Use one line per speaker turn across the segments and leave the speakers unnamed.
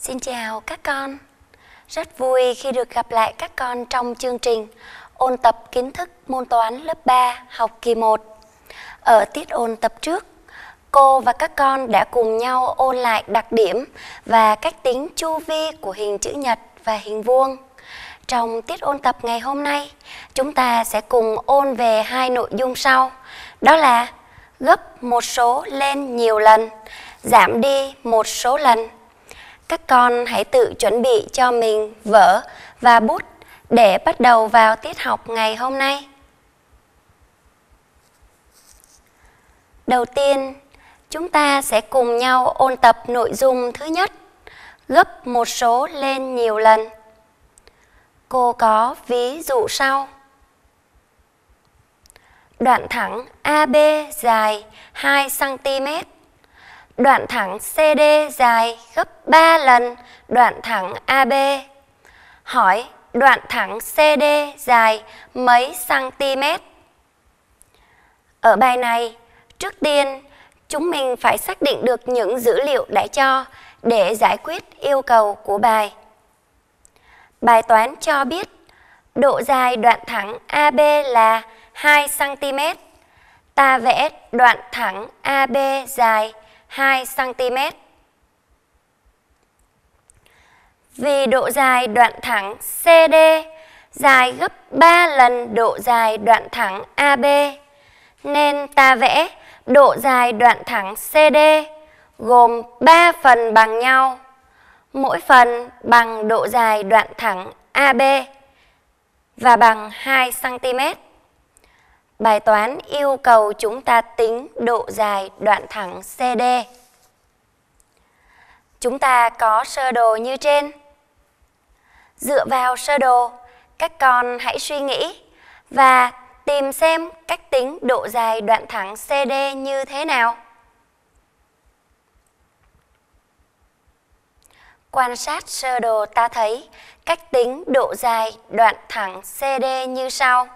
Xin chào các con. Rất vui khi được gặp lại các con trong chương trình ôn tập kiến thức môn toán lớp 3 học kỳ 1. Ở tiết ôn tập trước, cô và các con đã cùng nhau ôn lại đặc điểm và cách tính chu vi của hình chữ nhật và hình vuông. Trong tiết ôn tập ngày hôm nay, chúng ta sẽ cùng ôn về hai nội dung sau, đó là gấp một số lên nhiều lần, giảm đi một số lần các con hãy tự chuẩn bị cho mình vở và bút để bắt đầu vào tiết học ngày hôm nay. Đầu tiên, chúng ta sẽ cùng nhau ôn tập nội dung thứ nhất, gấp một số lên nhiều lần. Cô có ví dụ sau. Đoạn thẳng AB dài 2 cm đoạn thẳng CD dài gấp 3 lần đoạn thẳng AB. Hỏi đoạn thẳng CD dài mấy cm? Ở bài này, trước tiên chúng mình phải xác định được những dữ liệu đã cho để giải quyết yêu cầu của bài. Bài toán cho biết độ dài đoạn thẳng AB là 2 cm. Ta vẽ đoạn thẳng AB dài 2cm. Vì độ dài đoạn thẳng CD dài gấp 3 lần độ dài đoạn thẳng AB, nên ta vẽ độ dài đoạn thẳng CD gồm 3 phần bằng nhau, mỗi phần bằng độ dài đoạn thẳng AB và bằng 2 cm. Bài toán yêu cầu chúng ta tính độ dài đoạn thẳng CD. Chúng ta có sơ đồ như trên. Dựa vào sơ đồ, các con hãy suy nghĩ và tìm xem cách tính độ dài đoạn thẳng CD như thế nào. Quan sát sơ đồ ta thấy cách tính độ dài đoạn thẳng CD như sau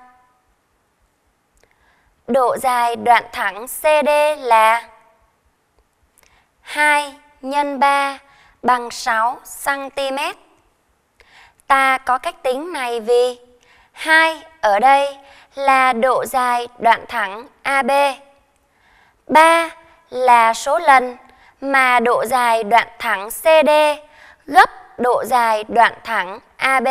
độ dài đoạn thẳng CD là 2 nhân 3 bằng 6 cm. Ta có cách tính này vì 2 ở đây là độ dài đoạn thẳng AB. 3 là số lần mà độ dài đoạn thẳng CD gấp độ dài đoạn thẳng AB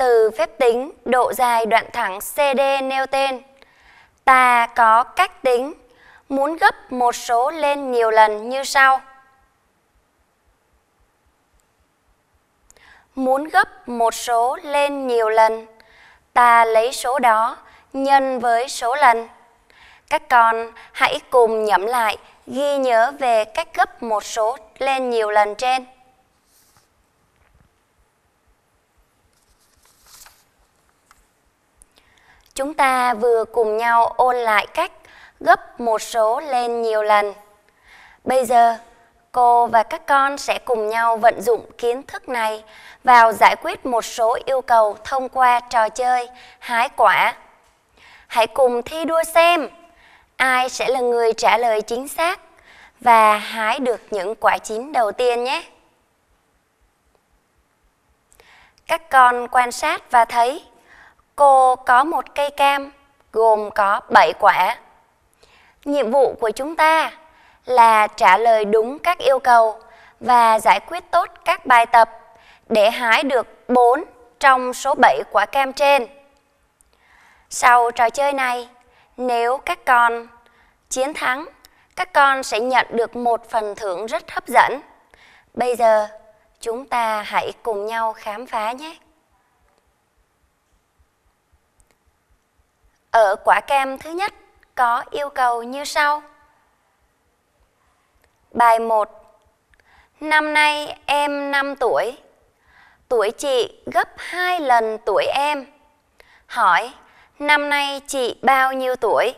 từ phép tính độ dài đoạn thẳng CD nêu tên. Ta có cách tính muốn gấp một số lên nhiều lần như sau. Muốn gấp một số lên nhiều lần, ta lấy số đó nhân với số lần. Các con hãy cùng nhẩm lại ghi nhớ về cách gấp một số lên nhiều lần trên. Chúng ta vừa cùng nhau ôn lại cách gấp một số lên nhiều lần. Bây giờ, cô và các con sẽ cùng nhau vận dụng kiến thức này vào giải quyết một số yêu cầu thông qua trò chơi hái quả. Hãy cùng thi đua xem ai sẽ là người trả lời chính xác và hái được những quả chín đầu tiên nhé. Các con quan sát và thấy cô có một cây cam gồm có 7 quả. Nhiệm vụ của chúng ta là trả lời đúng các yêu cầu và giải quyết tốt các bài tập để hái được 4 trong số 7 quả cam trên. Sau trò chơi này, nếu các con chiến thắng, các con sẽ nhận được một phần thưởng rất hấp dẫn. Bây giờ, chúng ta hãy cùng nhau khám phá nhé! Ở quả cam thứ nhất có yêu cầu như sau. Bài 1 Năm nay em 5 tuổi. Tuổi chị gấp 2 lần tuổi em. Hỏi, năm nay chị bao nhiêu tuổi?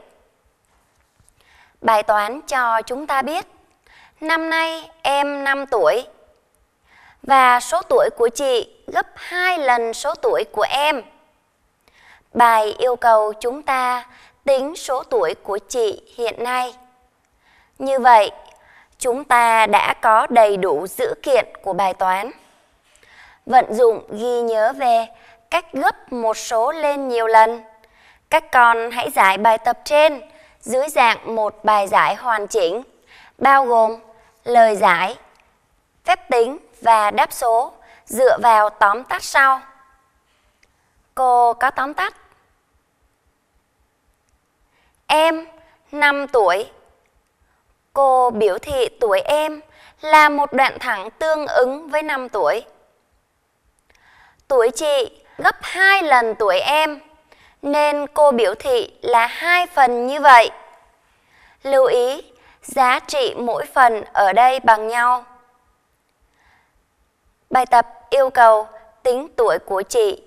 Bài toán cho chúng ta biết, năm nay em 5 tuổi và số tuổi của chị gấp 2 lần số tuổi của em. Bài yêu cầu chúng ta tính số tuổi của chị hiện nay. Như vậy, chúng ta đã có đầy đủ dữ kiện của bài toán. Vận dụng ghi nhớ về cách gấp một số lên nhiều lần. Các con hãy giải bài tập trên dưới dạng một bài giải hoàn chỉnh, bao gồm lời giải, phép tính và đáp số dựa vào tóm tắt sau. Cô có tóm tắt Em 5 tuổi. Cô biểu thị tuổi em là một đoạn thẳng tương ứng với 5 tuổi. Tuổi chị gấp 2 lần tuổi em, nên cô biểu thị là hai phần như vậy. Lưu ý, giá trị mỗi phần ở đây bằng nhau. Bài tập yêu cầu tính tuổi của chị.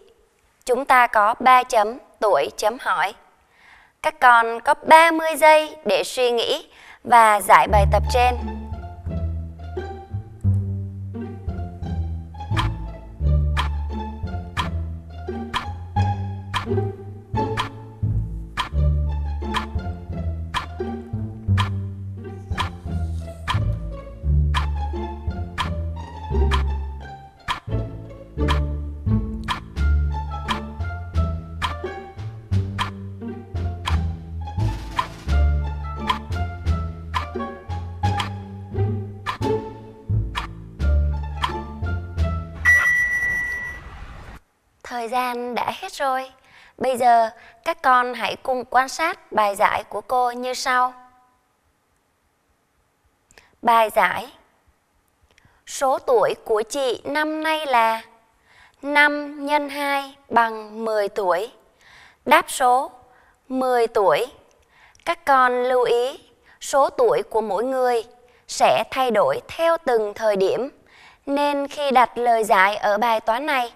Chúng ta có 3 chấm tuổi chấm hỏi. Các con có 30 giây để suy nghĩ và giải bài tập trên. thời gian đã hết rồi. Bây giờ các con hãy cùng quan sát bài giải của cô như sau. Bài giải Số tuổi của chị năm nay là 5 x 2 bằng 10 tuổi. Đáp số 10 tuổi. Các con lưu ý số tuổi của mỗi người sẽ thay đổi theo từng thời điểm. Nên khi đặt lời giải ở bài toán này,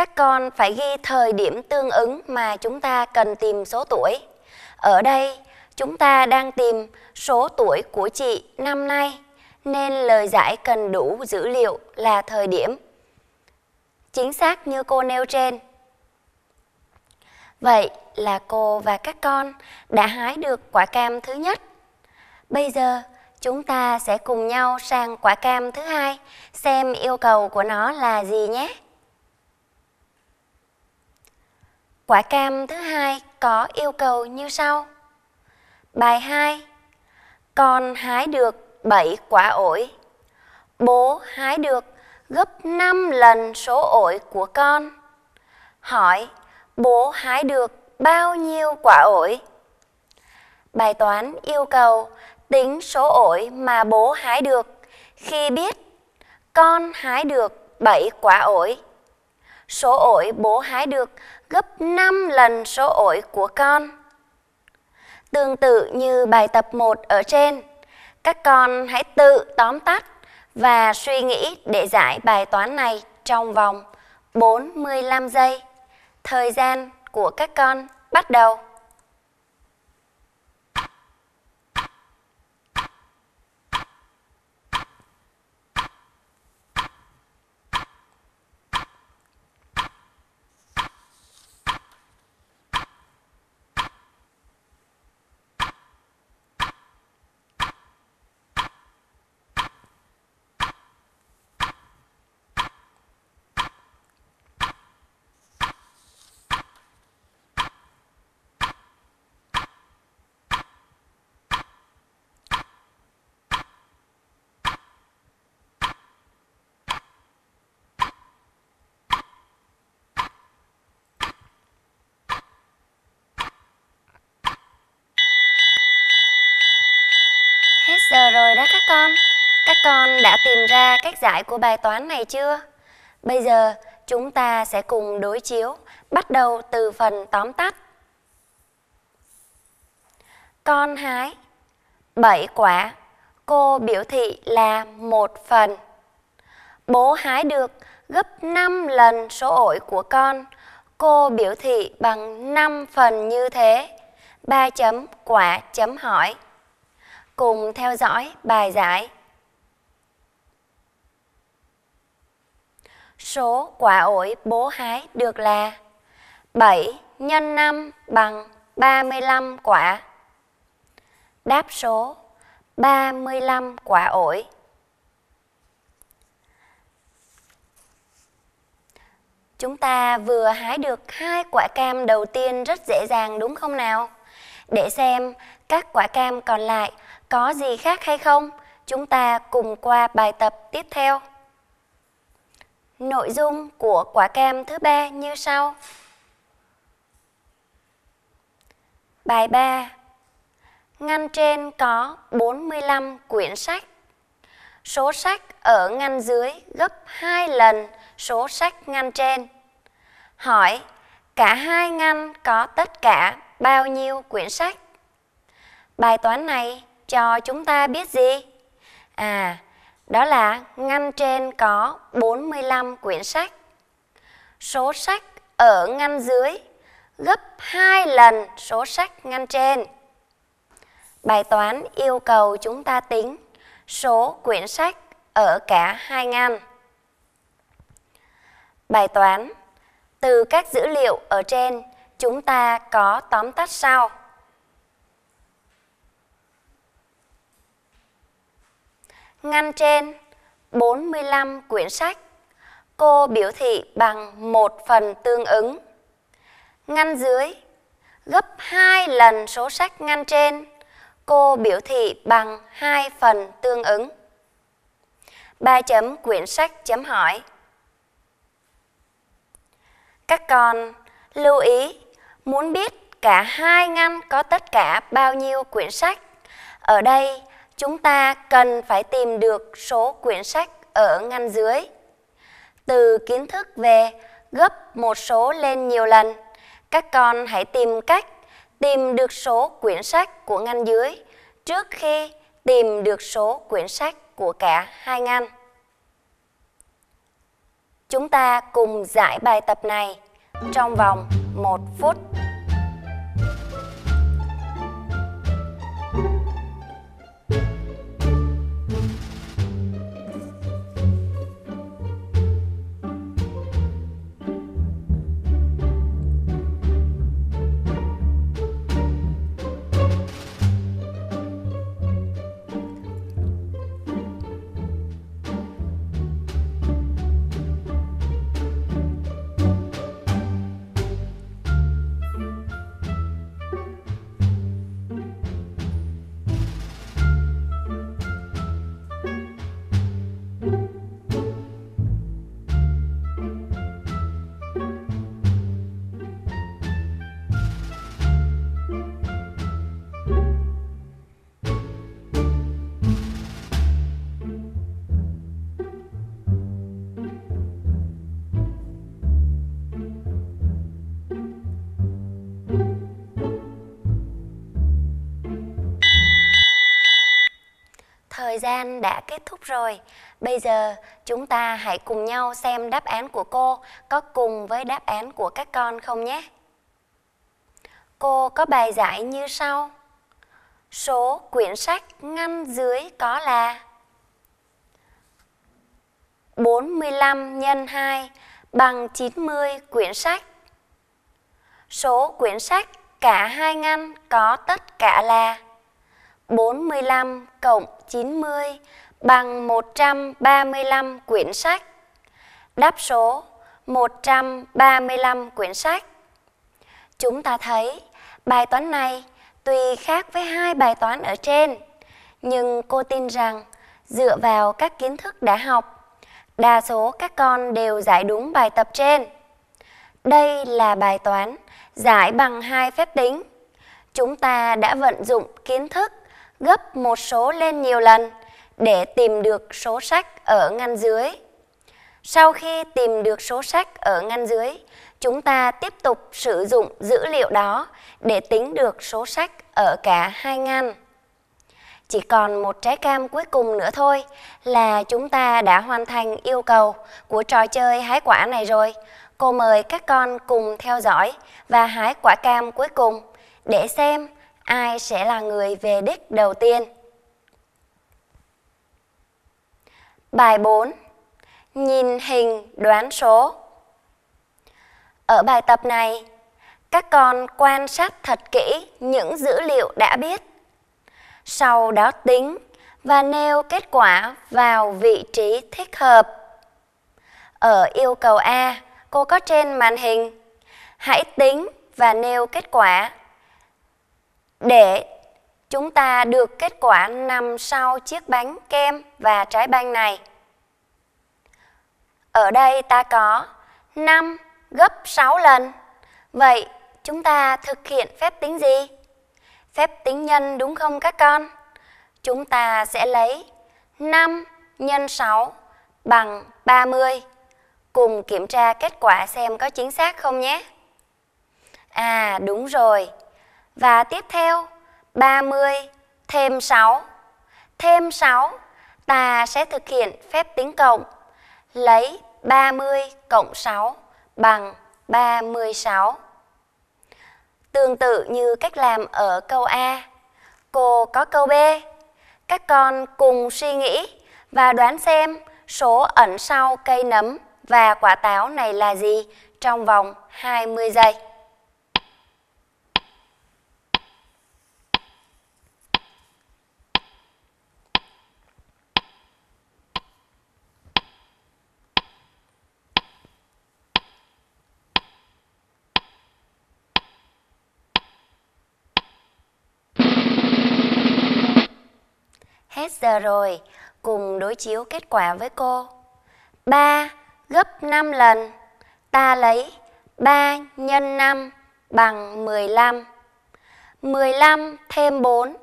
các con phải ghi thời điểm tương ứng mà chúng ta cần tìm số tuổi. Ở đây, chúng ta đang tìm số tuổi của chị năm nay, nên lời giải cần đủ dữ liệu là thời điểm. Chính xác như cô nêu trên. Vậy là cô và các con đã hái được quả cam thứ nhất. Bây giờ, chúng ta sẽ cùng nhau sang quả cam thứ hai xem yêu cầu của nó là gì nhé. Quả cam thứ hai có yêu cầu như sau. Bài 2. Con hái được 7 quả ổi. Bố hái được gấp 5 lần số ổi của con. Hỏi, bố hái được bao nhiêu quả ổi? Bài toán yêu cầu tính số ổi mà bố hái được khi biết con hái được 7 quả ổi số ổi bố hái được gấp 5 lần số ổi của con. Tương tự như bài tập 1 ở trên, các con hãy tự tóm tắt và suy nghĩ để giải bài toán này trong vòng 45 giây. Thời gian của các con bắt đầu. con đã tìm ra cách giải của bài toán này chưa? Bây giờ chúng ta sẽ cùng đối chiếu, bắt đầu từ phần tóm tắt. Con hái 7 quả, cô biểu thị là một phần. Bố hái được gấp 5 lần số ổi của con, cô biểu thị bằng 5 phần như thế. 3 chấm quả chấm hỏi. Cùng theo dõi bài giải. số quả ổi bố hái được là 7 nhân 5 bằng 35 quả. Đáp số 35 quả ổi. Chúng ta vừa hái được hai quả cam đầu tiên rất dễ dàng đúng không nào? Để xem các quả cam còn lại có gì khác hay không, chúng ta cùng qua bài tập tiếp theo. Nội dung của quả cam thứ ba như sau. Bài 3 Ngăn trên có 45 quyển sách. Số sách ở ngăn dưới gấp 2 lần số sách ngăn trên. Hỏi, cả hai ngăn có tất cả bao nhiêu quyển sách? Bài toán này cho chúng ta biết gì? À, đó là ngăn trên có 45 quyển sách. Số sách ở ngăn dưới gấp 2 lần số sách ngăn trên. Bài toán yêu cầu chúng ta tính số quyển sách ở cả hai ngăn. Bài toán từ các dữ liệu ở trên chúng ta có tóm tắt sau. ngăn trên 45 quyển sách. Cô biểu thị bằng một phần tương ứng. Ngăn dưới gấp 2 lần số sách ngăn trên. Cô biểu thị bằng 2 phần tương ứng. Ba chấm quyển sách chấm hỏi. Các con lưu ý muốn biết cả hai ngăn có tất cả bao nhiêu quyển sách. Ở đây chúng ta cần phải tìm được số quyển sách ở ngăn dưới. Từ kiến thức về gấp một số lên nhiều lần, các con hãy tìm cách tìm được số quyển sách của ngăn dưới trước khi tìm được số quyển sách của cả hai ngăn. Chúng ta cùng giải bài tập này trong vòng một phút. gian đã kết thúc rồi. Bây giờ chúng ta hãy cùng nhau xem đáp án của cô có cùng với đáp án của các con không nhé. Cô có bài giải như sau. Số quyển sách ngăn dưới có là 45 x 2 bằng 90 quyển sách. Số quyển sách cả hai ngăn có tất cả là 45 cộng 90 bằng 135 quyển sách. Đáp số 135 quyển sách. Chúng ta thấy bài toán này tuy khác với hai bài toán ở trên, nhưng cô tin rằng dựa vào các kiến thức đã học, đa số các con đều giải đúng bài tập trên. Đây là bài toán giải bằng hai phép tính. Chúng ta đã vận dụng kiến thức gấp một số lên nhiều lần để tìm được số sách ở ngăn dưới. Sau khi tìm được số sách ở ngăn dưới, chúng ta tiếp tục sử dụng dữ liệu đó để tính được số sách ở cả hai ngăn. Chỉ còn một trái cam cuối cùng nữa thôi là chúng ta đã hoàn thành yêu cầu của trò chơi hái quả này rồi. Cô mời các con cùng theo dõi và hái quả cam cuối cùng để xem ai sẽ là người về đích đầu tiên. Bài 4. Nhìn hình đoán số. Ở bài tập này, các con quan sát thật kỹ những dữ liệu đã biết. Sau đó tính và nêu kết quả vào vị trí thích hợp. Ở yêu cầu A, cô có trên màn hình. Hãy tính và nêu kết quả để chúng ta được kết quả nằm sau chiếc bánh kem và trái banh này. Ở đây ta có 5 gấp 6 lần. Vậy chúng ta thực hiện phép tính gì? Phép tính nhân đúng không các con? Chúng ta sẽ lấy 5 nhân 6 bằng 30. Cùng kiểm tra kết quả xem có chính xác không nhé. À đúng rồi, và tiếp theo 30 thêm 6 Thêm 6 ta sẽ thực hiện phép tính cộng Lấy 30 cộng 6 bằng 36 Tương tự như cách làm ở câu A Cô có câu B Các con cùng suy nghĩ và đoán xem số ẩn sau cây nấm và quả táo này là gì trong vòng 20 giây. Hết giờ rồi, cùng đối chiếu kết quả với cô. 3 gấp 5 lần, ta lấy 3 nhân 5 bằng 15. 15 thêm 4,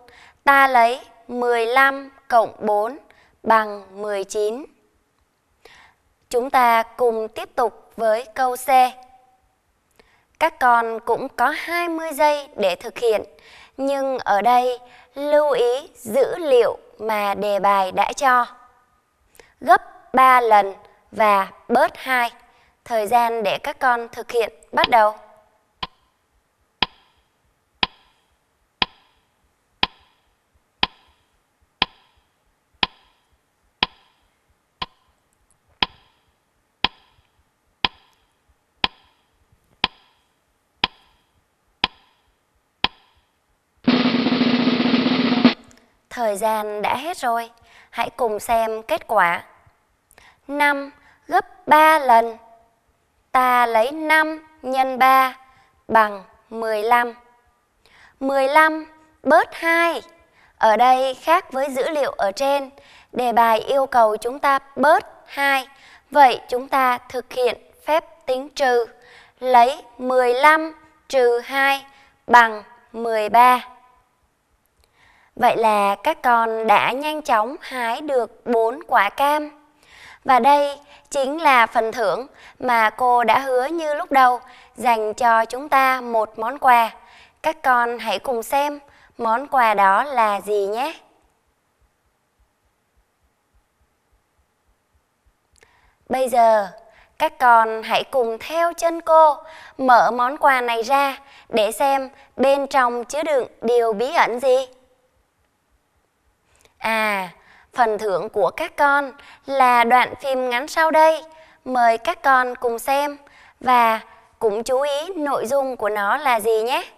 ta lấy 15 cộng 4 bằng 19. Chúng ta cùng tiếp tục với câu C. Các con cũng có 20 giây để thực hiện, nhưng ở đây lưu ý dữ liệu mà đề bài đã cho. Gấp 3 lần và bớt 2. Thời gian để các con thực hiện bắt đầu. Thời gian đã hết rồi, hãy cùng xem kết quả. 5 gấp 3 lần. Ta lấy 5 nhân 3 bằng 15. 15 bớt 2. Ở đây khác với dữ liệu ở trên, đề bài yêu cầu chúng ta bớt 2. Vậy chúng ta thực hiện phép tính trừ, lấy 15 trừ 2 bằng 13. Vậy là các con đã nhanh chóng hái được 4 quả cam. Và đây chính là phần thưởng mà cô đã hứa như lúc đầu dành cho chúng ta một món quà. Các con hãy cùng xem món quà đó là gì nhé. Bây giờ, các con hãy cùng theo chân cô mở món quà này ra để xem bên trong chứa đựng điều bí ẩn gì. À, phần thưởng của các con là đoạn phim ngắn sau đây. Mời các con cùng xem và cũng chú ý nội dung của nó là gì nhé.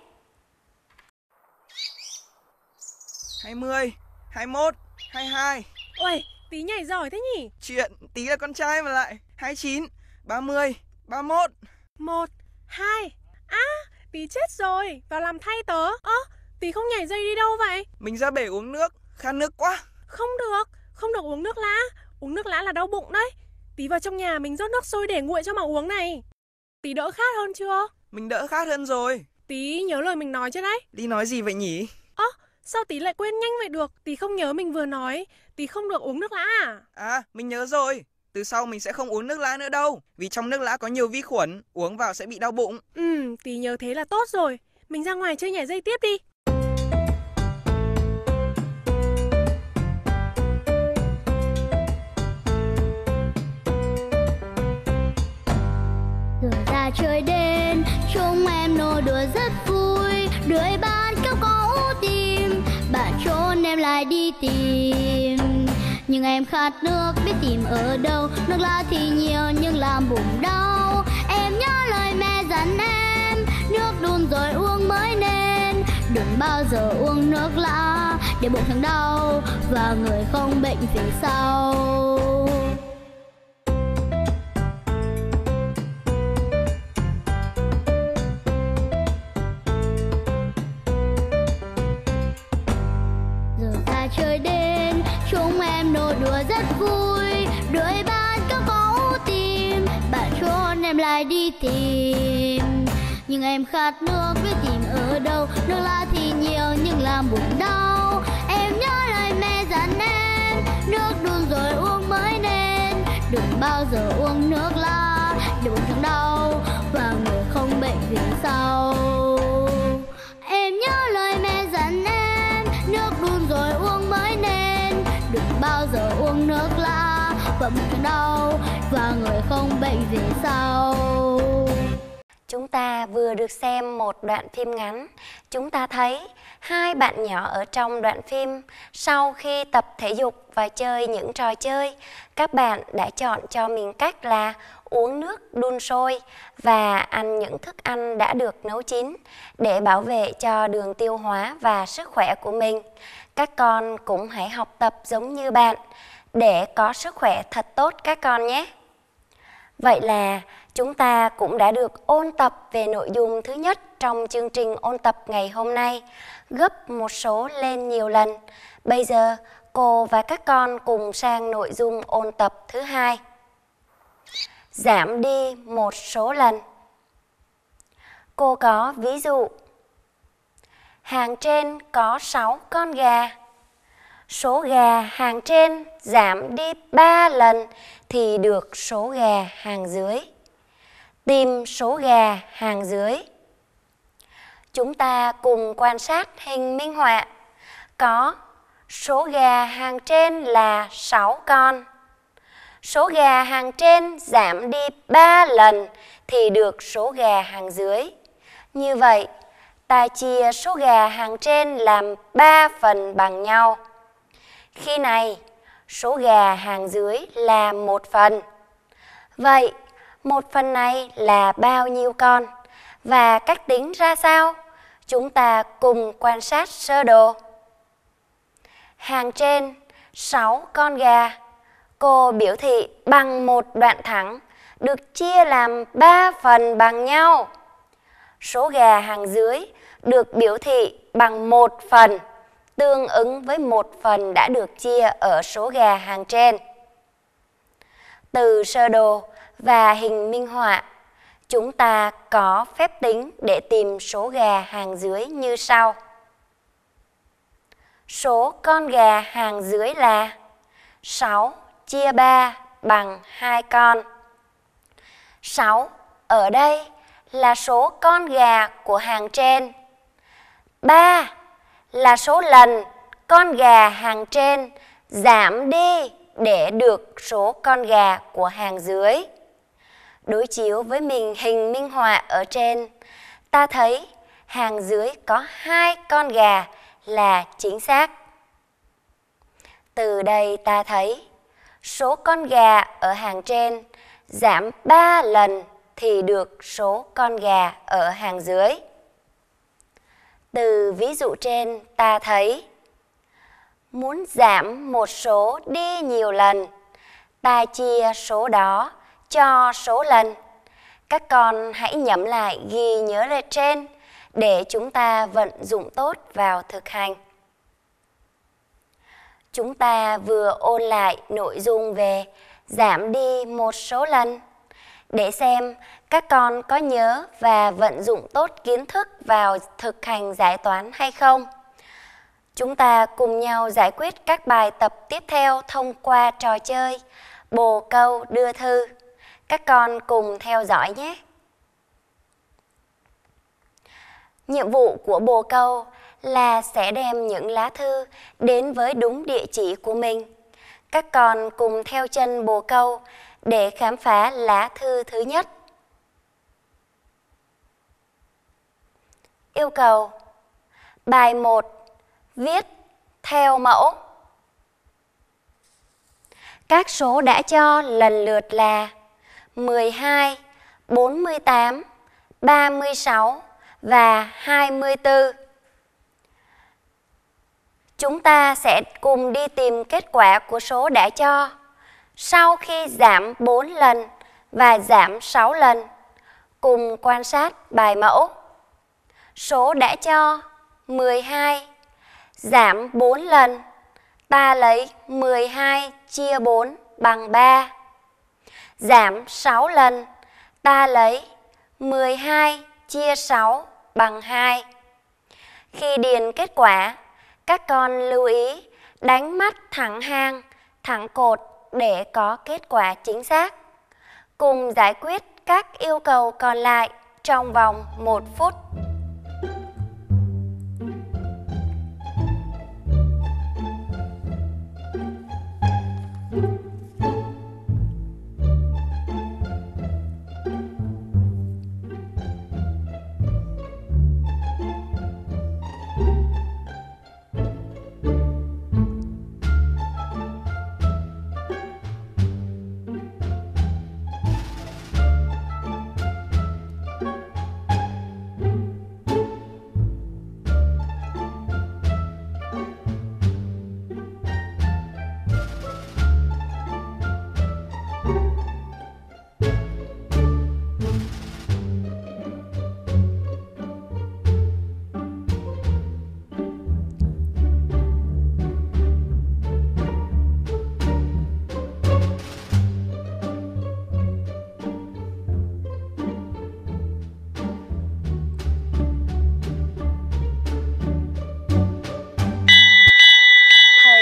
20, 21, 22. Ôi, tí nhảy giỏi thế nhỉ? Chuyện tí là con trai mà lại. 29, 30, 31. 1, 2. À,
tí chết rồi, vào làm thay tớ. Ơ, à, tí không nhảy dây đi đâu vậy? Mình ra bể uống nước, khát nước quá Không được, không được uống nước lá Uống nước lá là đau bụng đấy Tí vào trong nhà mình rót nước sôi để nguội cho mà uống này Tí đỡ khát hơn chưa? Mình đỡ khát hơn
rồi Tí nhớ lời mình nói chứ đấy Đi nói gì vậy nhỉ? Ơ, à, sao tí lại quên nhanh vậy được Tí không nhớ mình vừa nói Tí không được uống nước lá à? À, mình nhớ rồi từ sau mình sẽ không uống nước lá nữa đâu Vì trong nước lá có nhiều vi khuẩn Uống vào sẽ bị đau bụng Ừ, tí nhớ thế là tốt rồi Mình ra ngoài chơi nhảy dây tiếp đi
và trời đêm chúng em nô đùa rất vui đuổi bạn các con tìm bạn trốn em lại đi tìm nhưng em khát nước biết tìm ở đâu nước lá thì nhiều nhưng làm bụng đau em nhớ lời mẹ dặn em nước đun rồi uống mới nên đừng bao giờ uống nước lã để bụng chẳng đau và người không bệnh phía sau rất vui đuổi bạn các báu tìm bạn trốn em lại đi tìm nhưng em khát nước biết tìm ở đâu nước lá thì nhiều nhưng làm buồn đau em nhớ lời mẹ dặn em nước đun rồi uống mới nên đừng bao giờ uống nước lá để buồn chẳng đau và người không bệnh vì sau bao giờ uống nước lá và đau và người không bệnh về sau chúng ta vừa được xem
một đoạn phim ngắn chúng ta thấy hai bạn nhỏ ở trong đoạn phim sau khi tập thể dục và chơi những trò chơi các bạn đã chọn cho mình cách là uống nước đun sôi và ăn những thức ăn đã được nấu chín để bảo vệ cho đường tiêu hóa và sức khỏe của mình. Các con cũng hãy học tập giống như bạn để có sức khỏe thật tốt các con nhé. Vậy là chúng ta cũng đã được ôn tập về nội dung thứ nhất trong chương trình ôn tập ngày hôm nay, gấp một số lên nhiều lần. Bây giờ cô và các con cùng sang nội dung ôn tập thứ hai giảm đi một số lần. Cô có ví dụ. Hàng trên có 6 con gà. Số gà hàng trên giảm đi 3 lần thì được số gà hàng dưới. Tìm số gà hàng dưới. Chúng ta cùng quan sát hình minh họa. Có số gà hàng trên là 6 con số gà hàng trên giảm đi 3 lần thì được số gà hàng dưới. Như vậy, ta chia số gà hàng trên làm 3 phần bằng nhau. Khi này, số gà hàng dưới là một phần. Vậy, một phần này là bao nhiêu con? Và cách tính ra sao? Chúng ta cùng quan sát sơ đồ. Hàng trên 6 con gà Cô biểu thị bằng một đoạn thẳng được chia làm 3 phần bằng nhau. Số gà hàng dưới được biểu thị bằng một phần tương ứng với một phần đã được chia ở số gà hàng trên. Từ sơ đồ và hình minh họa, chúng ta có phép tính để tìm số gà hàng dưới như sau. Số con gà hàng dưới là 6 chia 3 bằng 2 con. 6. Ở đây là số con gà của hàng trên. 3 là số lần con gà hàng trên giảm đi để được số con gà của hàng dưới. Đối chiếu với mình hình minh họa ở trên, ta thấy hàng dưới có hai con gà là chính xác. Từ đây ta thấy số con gà ở hàng trên giảm 3 lần thì được số con gà ở hàng dưới. Từ ví dụ trên ta thấy muốn giảm một số đi nhiều lần, ta chia số đó cho số lần. Các con hãy nhẩm lại ghi nhớ lên trên để chúng ta vận dụng tốt vào thực hành. Chúng ta vừa ôn lại nội dung về giảm đi một số lần để xem các con có nhớ và vận dụng tốt kiến thức vào thực hành giải toán hay không. Chúng ta cùng nhau giải quyết các bài tập tiếp theo thông qua trò chơi bồ câu đưa thư. Các con cùng theo dõi nhé. Nhiệm vụ của bồ câu là sẽ đem những lá thư đến với đúng địa chỉ của mình. Các con cùng theo chân bồ câu để khám phá lá thư thứ nhất. Yêu cầu Bài 1 Viết theo mẫu Các số đã cho lần lượt là 12, 48, 36 và 24. Chúng ta sẽ cùng đi tìm kết quả của số đã cho. Sau khi giảm 4 lần và giảm 6 lần, cùng quan sát bài mẫu. Số đã cho 12, giảm 4 lần, ta lấy 12 chia 4 bằng 3. Giảm 6 lần, ta lấy 12 chia 6 bằng 2. Khi điền kết quả, các con lưu ý đánh mắt thẳng hàng, thẳng cột để có kết quả chính xác. Cùng giải quyết các yêu cầu còn lại trong vòng 1 phút.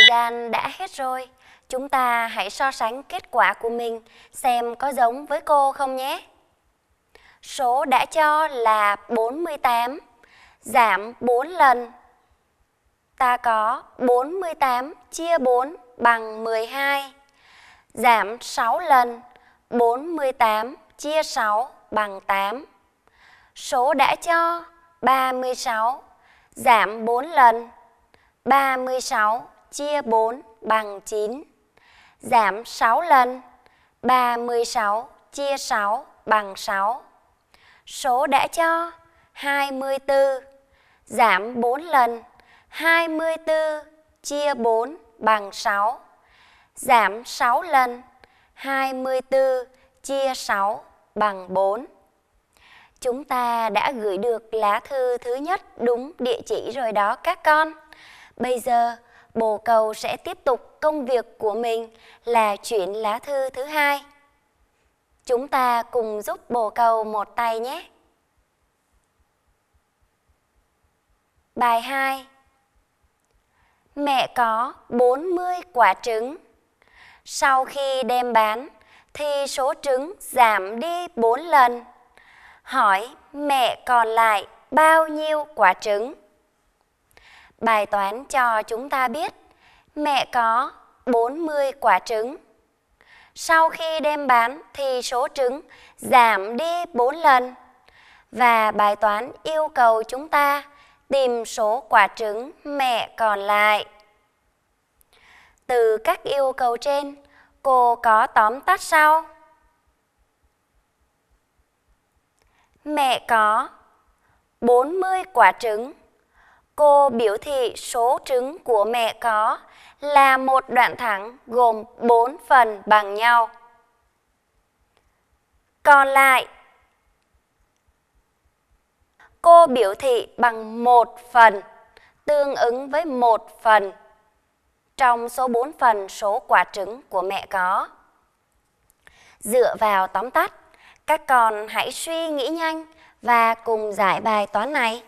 gian đã hết rồi. Chúng ta hãy so sánh kết quả của mình xem có giống với cô không nhé. Số đã cho là 48, giảm 4 lần. Ta có 48 chia 4 bằng 12, giảm 6 lần, 48 chia 6 bằng 8. Số đã cho 36, giảm 4 lần, 36 chia 4 bằng 9. Giảm 6 lần, 36 chia 6 bằng 6. Số đã cho 24, giảm 4 lần, 24 chia 4 bằng 6. Giảm 6 lần, 24 chia 6 bằng 4. Chúng ta đã gửi được lá thư thứ nhất đúng địa chỉ rồi đó các con. Bây giờ bồ cầu sẽ tiếp tục công việc của mình là chuyển lá thư thứ hai. Chúng ta cùng giúp bồ cầu một tay nhé. Bài 2 Mẹ có 40 quả trứng. Sau khi đem bán thì số trứng giảm đi 4 lần. Hỏi mẹ còn lại bao nhiêu quả trứng? Bài toán cho chúng ta biết mẹ có 40 quả trứng. Sau khi đem bán thì số trứng giảm đi 4 lần và bài toán yêu cầu chúng ta tìm số quả trứng mẹ còn lại. Từ các yêu cầu trên, cô có tóm tắt sau. Mẹ có 40 quả trứng cô biểu thị số trứng của mẹ có là một đoạn thẳng gồm 4 phần bằng nhau. Còn lại, cô biểu thị bằng một phần, tương ứng với một phần trong số 4 phần số quả trứng của mẹ có. Dựa vào tóm tắt, các con hãy suy nghĩ nhanh và cùng giải bài toán này.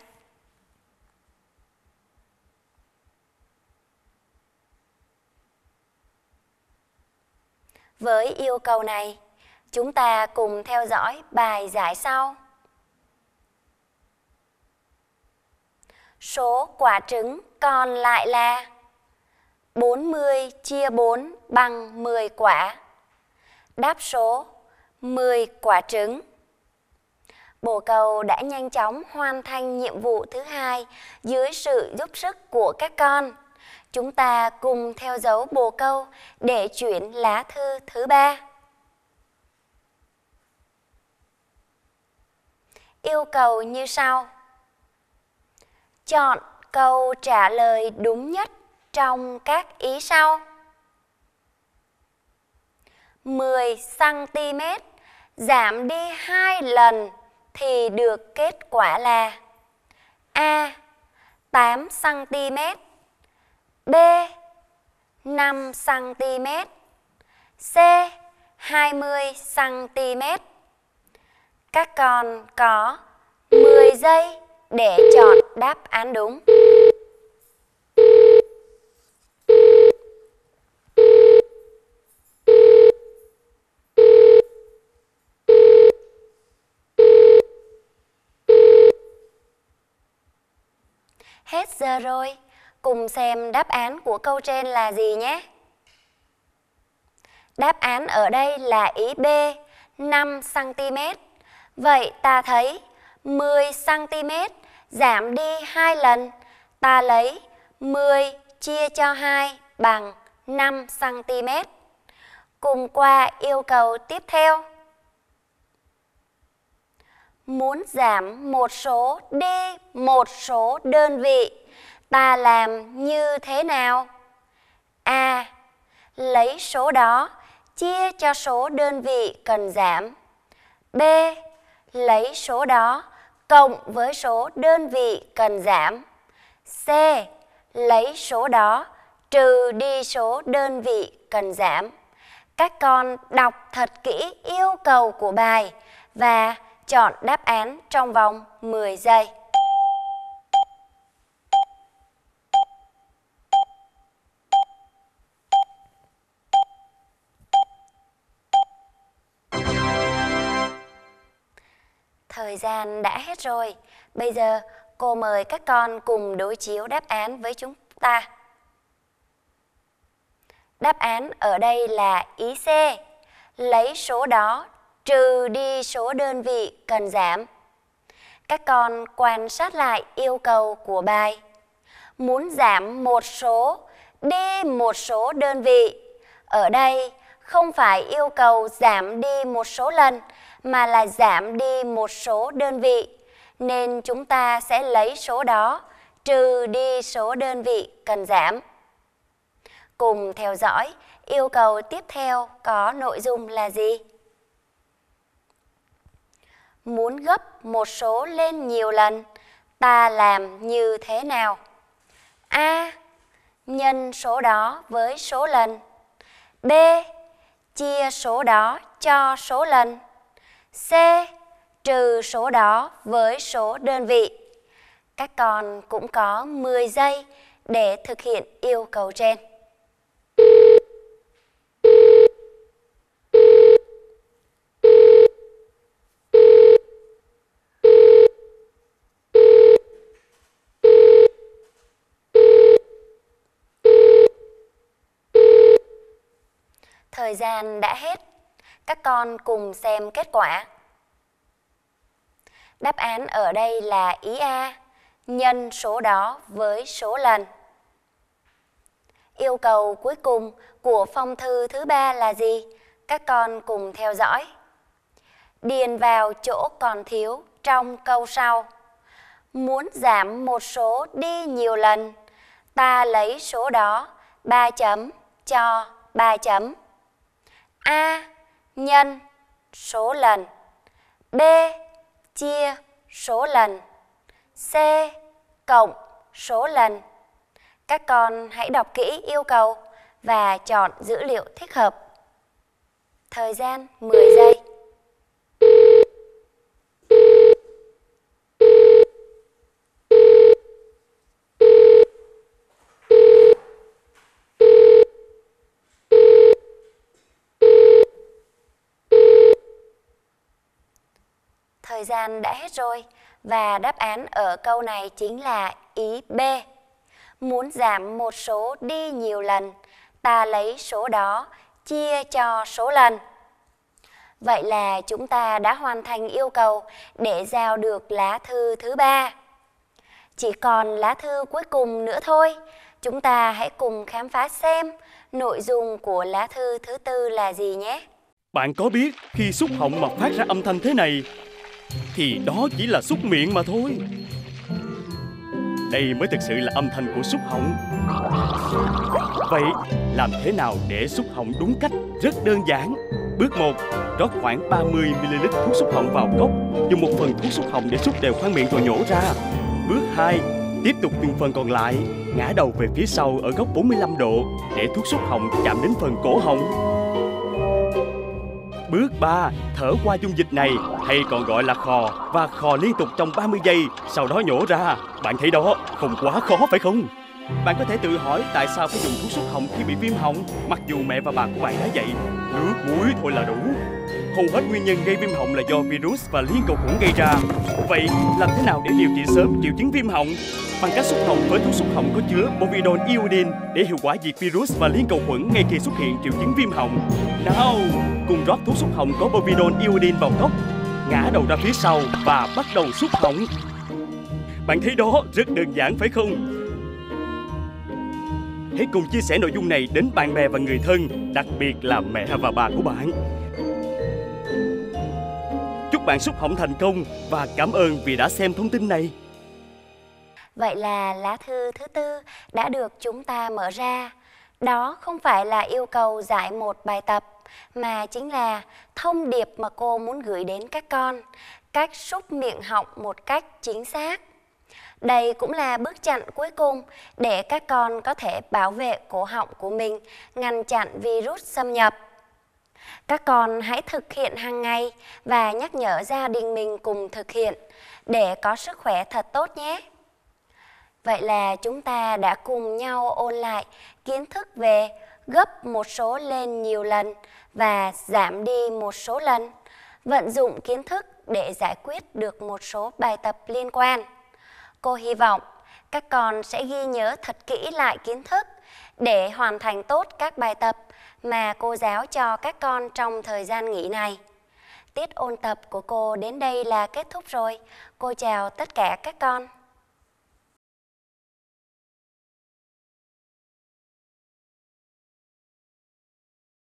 Với yêu cầu này, chúng ta cùng theo dõi bài giải sau. Số quả trứng còn lại là 40 chia 4 bằng 10 quả. Đáp số 10 quả trứng. Bồ câu đã nhanh chóng hoàn thành nhiệm vụ thứ hai dưới sự giúp sức của các con. Chúng ta cùng theo dấu bồ câu để chuyển lá thư thứ ba. Yêu cầu như sau. Chọn câu trả lời đúng nhất trong các ý sau. 10 cm giảm đi 2 lần thì được kết quả là A 8 cm B 5 cm, C 20 cm. Các con có 10 giây để chọn đáp án đúng. Hết giờ rồi. Cùng xem đáp án của câu trên là gì nhé. Đáp án ở đây là ý B, 5cm. Vậy ta thấy 10cm giảm đi 2 lần. Ta lấy 10 chia cho 2 bằng 5cm. Cùng qua yêu cầu tiếp theo. Muốn giảm một số đi một số đơn vị ta làm như thế nào? A. Lấy số đó chia cho số đơn vị cần giảm. B. Lấy số đó cộng với số đơn vị cần giảm. C. Lấy số đó trừ đi số đơn vị cần giảm. Các con đọc thật kỹ yêu cầu của bài và chọn đáp án trong vòng 10 giây. Thời gian đã hết rồi. Bây giờ cô mời các con cùng đối chiếu đáp án với chúng ta. Đáp án ở đây là ý C. Lấy số đó trừ đi số đơn vị cần giảm. Các con quan sát lại yêu cầu của bài. Muốn giảm một số, đi một số đơn vị. Ở đây không phải yêu cầu giảm đi một số lần mà là giảm đi một số đơn vị, nên chúng ta sẽ lấy số đó trừ đi số đơn vị cần giảm. Cùng theo dõi yêu cầu tiếp theo có nội dung là gì? Muốn gấp một số lên nhiều lần, ta làm như thế nào? A. Nhân số đó với số lần. B. Chia số đó cho số lần. C. Trừ số đó với số đơn vị. Các con cũng có 10 giây để thực hiện yêu cầu trên. Thời gian đã hết các con cùng xem kết quả. Đáp án ở đây là ý A, nhân số đó với số lần. Yêu cầu cuối cùng của phong thư thứ ba là gì? Các con cùng theo dõi. Điền vào chỗ còn thiếu trong câu sau. Muốn giảm một số đi nhiều lần, ta lấy số đó 3 chấm cho 3 chấm. A nhân số lần B chia số lần C cộng số lần các con hãy đọc kỹ yêu cầu và chọn dữ liệu thích hợp thời gian 10 giây thời gian đã hết rồi và đáp án ở câu này chính là ý B. Muốn giảm một số đi nhiều lần, ta lấy số đó chia cho số lần. Vậy là chúng ta đã hoàn thành yêu cầu để giao được lá thư thứ ba. Chỉ còn lá thư cuối cùng nữa thôi. Chúng ta hãy cùng khám phá xem nội dung của lá thư thứ tư là gì nhé.
Bạn có biết khi xúc họng mà phát ra âm thanh thế này thì đó chỉ là xúc miệng mà thôi Đây mới thực sự là âm thanh của xúc họng Vậy làm thế nào để xúc họng đúng cách Rất đơn giản Bước 1 Rót khoảng 30ml thuốc xúc họng vào cốc Dùng một phần thuốc xúc họng để xúc đều khoang miệng rồi nhổ ra Bước 2 Tiếp tục dùng phần còn lại Ngã đầu về phía sau ở góc 45 độ Để thuốc xúc họng chạm đến phần cổ họng Bước 3. Thở qua dung dịch này hay còn gọi là khò và khò liên tục trong 30 giây, sau đó nhổ ra. Bạn thấy đó, không quá khó phải không? Bạn có thể tự hỏi tại sao phải dùng thuốc xúc họng khi bị viêm họng, mặc dù mẹ và bà của bạn đã dạy, nước muối thôi là đủ. Hầu hết nguyên nhân gây viêm họng là do virus và liên cầu khuẩn gây ra. Vậy, làm thế nào để điều trị sớm triệu chứng viêm họng? Bằng cách xúc họng với thuốc xúc họng có chứa povidone iodine để hiệu quả diệt virus và liên cầu khuẩn ngay khi xuất hiện triệu chứng viêm họng. Nào, cùng rót thuốc súc họng có bovidol iodine vào cốc ngã đầu ra phía sau và bắt đầu súc họng bạn thấy đó rất đơn giản phải không hãy cùng chia sẻ nội dung này đến bạn bè và người thân đặc biệt là mẹ và bà của bạn chúc bạn xúc họng thành công và cảm ơn vì đã xem thông tin này
vậy là lá thư thứ tư đã được chúng ta mở ra đó không phải là yêu cầu giải một bài tập mà chính là thông điệp mà cô muốn gửi đến các con, cách xúc miệng họng một cách chính xác. Đây cũng là bước chặn cuối cùng để các con có thể bảo vệ cổ họng của mình, ngăn chặn virus xâm nhập. Các con hãy thực hiện hàng ngày và nhắc nhở gia đình mình cùng thực hiện để có sức khỏe thật tốt nhé. Vậy là chúng ta đã cùng nhau ôn lại kiến thức về gấp một số lên nhiều lần và giảm đi một số lần, vận dụng kiến thức để giải quyết được một số bài tập liên quan. Cô hy vọng các con sẽ ghi nhớ thật kỹ lại kiến thức để hoàn thành tốt các bài tập mà cô giáo cho các con trong thời gian nghỉ này. Tiết ôn tập của cô đến đây là kết thúc rồi. Cô chào tất cả các con.